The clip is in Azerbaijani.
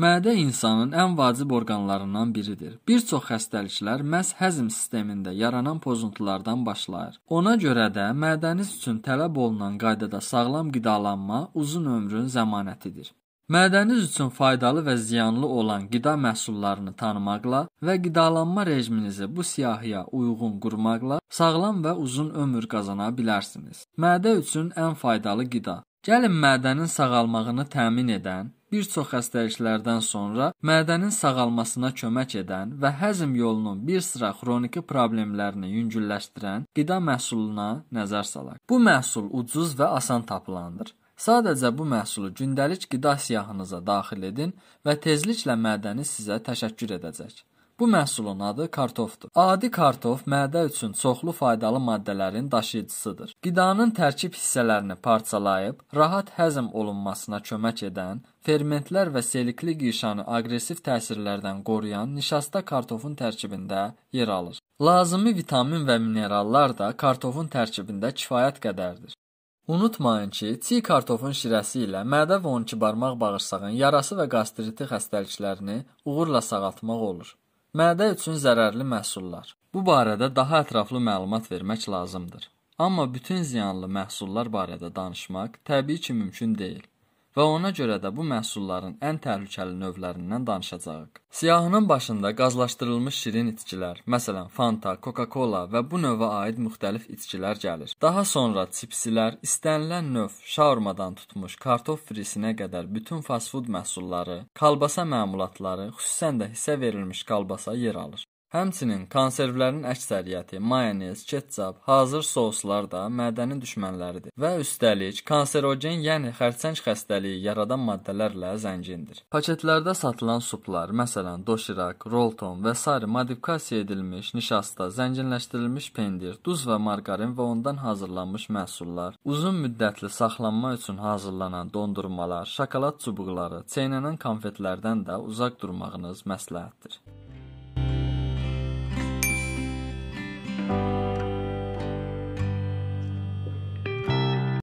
Mədə insanın ən vacib orqanlarından biridir. Bir çox xəstəliklər məhz həzm sistemində yaranan pozuntulardan başlayır. Ona görə də mədəniz üçün tələb olunan qaydada sağlam qidalanma uzun ömrün zəmanətidir. Mədəniz üçün faydalı və ziyanlı olan qida məhsullarını tanımaqla və qidalanma rejiminizi bu siyahıya uyğun qurmaqla sağlam və uzun ömür qazana bilərsiniz. Mədə üçün ən faydalı qida. Gəlin mədənin sağalmağını təmin edən bir çox xəstəliklərdən sonra mədənin sağalmasına kömək edən və həzm yolunun bir sıra xroniki problemlərini yüngülləşdirən qida məhsuluna nəzər salaq. Bu məhsul ucuz və asan tapılandır. Sadəcə bu məhsulu gündəlik qida siyahınıza daxil edin və tezliklə mədəni sizə təşəkkür edəcək. Bu məhsulun adı kartofdur. Adi kartof mədə üçün çoxlu faydalı maddələrin daşıyıcısıdır. Qidanın tərkib hissələrini parçalayıb rahat həzm olunmasına kömək edən, fermentlər və selikli qişanı aqressiv təsirlərdən qoruyan nişasta kartofun tərkibində yer alır. Lazımi vitamin və minerallar da kartofun tərkibində kifayət qədərdir. Unutmayın ki, çiy kartofun şirəsi ilə mədə və 12 barmaq bağırsağın yarası və qastriti xəstəliklərini uğurla sağaltmaq olur. Mədə üçün zərərli məhsullar. Bu barədə daha ətraflı məlumat vermək lazımdır. Amma bütün ziyanlı məhsullar barədə danışmaq təbii ki mümkün deyil və ona görə də bu məhsulların ən təhlükəli növlərindən danışacağıq. Siyahının başında qazlaşdırılmış şirin içkilər, məsələn, Fanta, Coca-Cola və bu növə aid müxtəlif içkilər gəlir. Daha sonra çipsilər, istənilən növ, şaurmadan tutmuş kartof frisinə qədər bütün fast food məhsulları, kolbasa məmulatları, xüsusən də hissə verilmiş kolbasa yer alır. Həmçinin konservlərin əksəriyyəti mayonez, ketçap, hazır souslar da mədənin düşmənləridir və üstəlik kanserogen, yəni xərçəng xəstəliyi yaradan maddələrlə zəngindir. Paketlərdə satılan suplar, məsələn, doşirak, rolton və sair modifikasiya edilmiş nişasta, zənginləşdirilmiş pendir, duz və margarin və ondan hazırlanmış məhsullar, uzun müddətli saxlanma üçün hazırlanan dondurmalar, şokolad çubuqları, çeynənən konfetlərdən də uzaq durmağınız məsləhətdir.